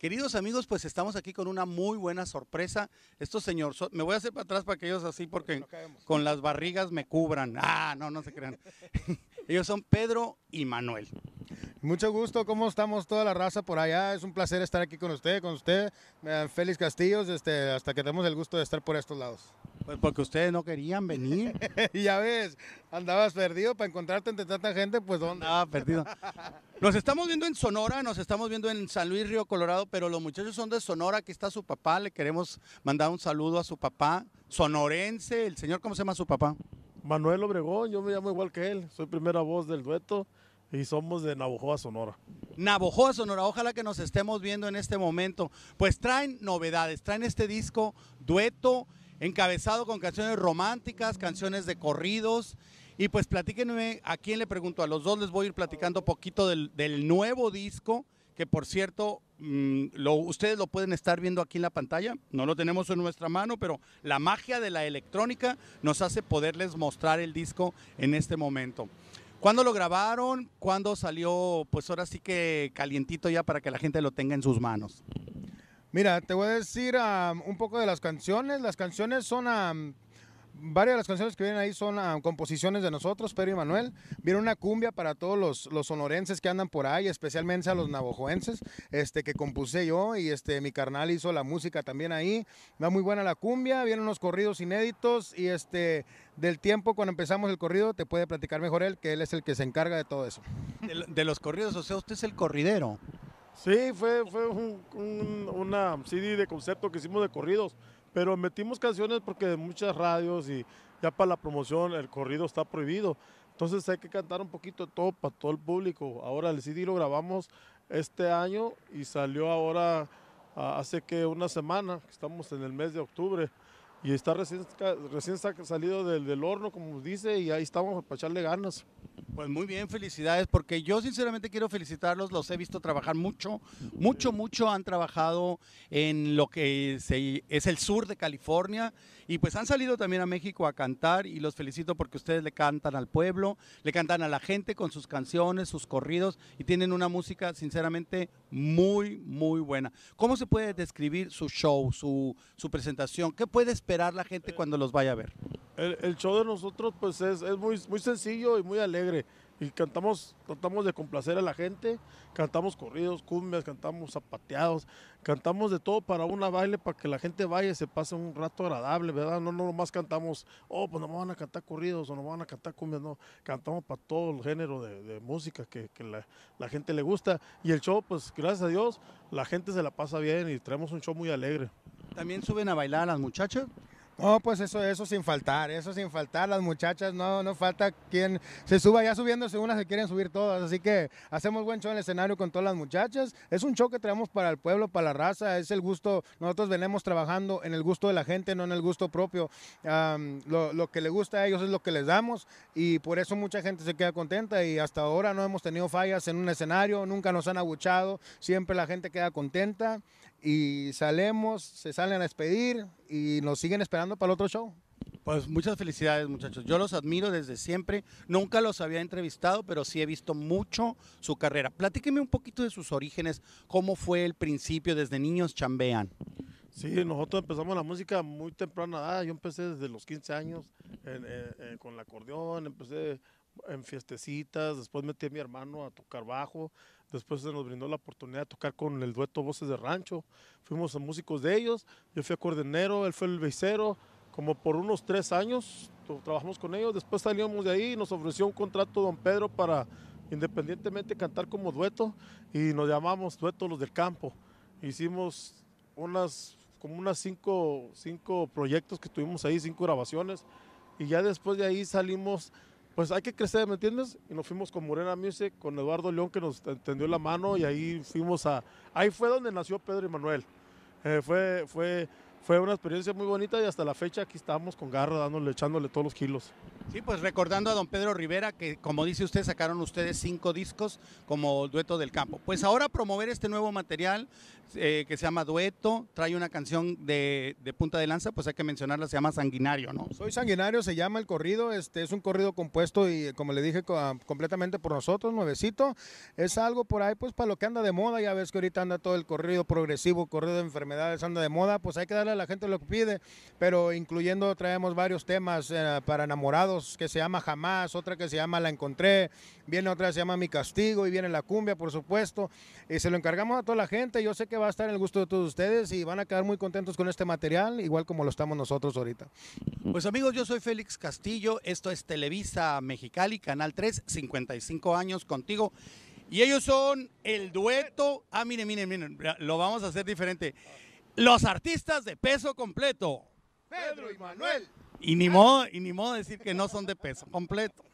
Queridos amigos, pues estamos aquí con una muy buena sorpresa. Estos señores, me voy a hacer para atrás para que ellos así, porque con las barrigas me cubran. Ah, no, no se crean. ellos son Pedro y Manuel. Mucho gusto, ¿cómo estamos toda la raza por allá? Es un placer estar aquí con usted, con usted, eh, Félix Castillos, este, hasta que tenemos el gusto de estar por estos lados. Pues porque ustedes no querían venir. ya ves, andabas perdido para encontrarte entre tanta gente, pues ¿dónde? Ah, perdido. Nos estamos viendo en Sonora, nos estamos viendo en San Luis Río Colorado, pero los muchachos son de Sonora, aquí está su papá, le queremos mandar un saludo a su papá, sonorense, el señor, ¿cómo se llama su papá? Manuel Obregón, yo me llamo igual que él, soy primera voz del dueto y somos de Navojoa, Sonora. Navojoa, Sonora, ojalá que nos estemos viendo en este momento. Pues traen novedades, traen este disco dueto encabezado con canciones románticas, canciones de corridos. Y pues platíquenme a quién le pregunto. A los dos les voy a ir platicando poquito del, nuevo disco, que por cierto, mm, lo, ustedes lo pueden estar viendo aquí en la pantalla. No lo tenemos en nuestra mano, pero la magia de la electrónica nos hace poderles mostrar el disco en este momento. ¿Cuándo lo grabaron? ¿Cuándo salió? Pues ahora sí que calientito ya para que la gente lo tenga en sus manos. Mira, te voy a decir un poco de las canciones. Las canciones son... varias de las canciones que vienen ahí son a composiciones de nosotros, Pedro y Manuel. Viene una cumbia para todos los, los sonorenses que andan por ahí, especialmente a los navajoenses, este, que compuse yo y este, mi carnal hizo la música también ahí. Va muy buena la cumbia, vienen unos corridos inéditos y este, del tiempo cuando empezamos el corrido te puede platicar mejor él, que él es el que se encarga de todo eso. de los corridos, o sea, usted es el corridero. Sí, fue, fue un, CD de concepto que hicimos de corridos, pero metimos canciones porque de muchas radios y ya para la promoción el corrido está prohibido. Entonces hay que cantar un poquito de todo para todo el público. Ahora el CD lo grabamos este año y salió ahora hace que una semana, estamos en el mes de octubre, y está recién, recién salido del, del horno, como dice, y ahí estamos para echarle ganas. Pues muy bien, felicidades, porque yo sinceramente quiero felicitarlos, los he visto trabajar mucho, mucho, mucho han trabajado en lo que es el sur de California y pues han salido también a México a cantar y los felicito porque ustedes le cantan al pueblo, le cantan a la gente con sus canciones, sus corridos y tienen una música sinceramente muy, muy buena. ¿Cómo se puede describir su show, su, su presentación? ¿Qué puede esperar la gente cuando los vaya a ver? el, show de nosotros pues es, muy, muy sencillo y muy alegre. Y cantamos, tratamos de complacer a la gente, cantamos corridos, cumbias, cantamos zapateados, cantamos de todo para una baile, para que la gente vaya y se pase un rato agradable, ¿verdad? No, no nomás cantamos, oh, pues no van a cantar corridos o no van a cantar cumbias, no, cantamos para todo el género de, música que, la, la, gente le gusta. Y el show, pues gracias a Dios, la gente se la pasa bien y traemos un show muy alegre. ¿También suben a bailar a las muchachas? No, pues eso, eso sin faltar, eso sin faltar. Las muchachas, no, no falta quien se suba. Ya subiéndose unas se quieren subir todas. Así que hacemos buen show en el escenario con todas las muchachas. Es un show que traemos para el pueblo, para la raza. Es el gusto. Nosotros venimos trabajando en el gusto de la gente, no en el gusto propio. lo, lo, que le gusta a ellos es lo que les damos y por eso mucha gente se queda contenta. Y hasta ahora no hemos tenido fallas en un escenario, nunca nos han aguchado. Siempre la gente queda contenta y salemos, se salen a despedir y nos siguen esperando para el otro show. Pues muchas felicidades muchachos, yo los admiro desde siempre, nunca los había entrevistado, pero sí he visto mucho su carrera. Platíqueme un poquito de sus orígenes, cómo fue el principio, desde niños chambean. Sí, nosotros empezamos la música muy temprana yo empecé desde los 15 años eh, eh, con el acordeón, empecé en fiestecitas, después metí a mi hermano a tocar bajo, Después se nos brindó la oportunidad de tocar con el dueto Voces de Rancho. Fuimos a músicos de ellos. Yo fui acordeonero, él fue el beicero... Como por unos tres años trabajamos con ellos. Después salimos de ahí nos ofreció un contrato don Pedro para independientemente cantar como dueto. Y nos llamamos Dueto Los del Campo. Hicimos unas, como unas cinco, cinco proyectos que tuvimos ahí, cinco grabaciones. Y ya después de ahí salimos pues hay que crecer, ¿me entiendes? Y nos fuimos con Morena Music, con Eduardo León que nos tendió la mano y ahí fuimos a, ahí fue donde nació Pedro y Manuel. Eh, fue, fue, fue una experiencia muy bonita y hasta la fecha aquí estamos con garra dándole, echándole todos los kilos. Sí, pues recordando a don Pedro Rivera, que como dice usted, sacaron ustedes cinco discos como Dueto del Campo. Pues ahora promover este nuevo material eh, que se llama Dueto, trae una canción de, punta de lanza, pues hay que mencionarla, se llama Sanguinario, ¿no? Soy Sanguinario, se llama el corrido, este es un corrido compuesto y como le dije, ah, completamente por nosotros, nuevecito. Es algo por ahí, pues para lo que anda de moda, ya ves que ahorita anda todo el corrido progresivo, corrido de enfermedades, anda de moda, pues hay que darle a la gente lo que pide, pero incluyendo traemos varios temas eh, para enamorados que se llama Jamás, otra que se llama La Encontré, viene otra que se llama Mi Castigo y viene La Cumbia, por supuesto. Y eh, se lo encargamos a toda la gente, yo sé que va a estar en el gusto de todos ustedes y van a quedar muy contentos con este material, igual como lo estamos nosotros ahorita. Pues amigos, yo soy Félix Castillo, esto es Televisa Mexicali, Canal 3, 55 años contigo. Y ellos son el dueto. Ah, miren, miren, miren, lo vamos a hacer diferente. Los artistas de peso completo. Pedro y Manuel. Y ni modo, ni modo decir que no son de peso completo.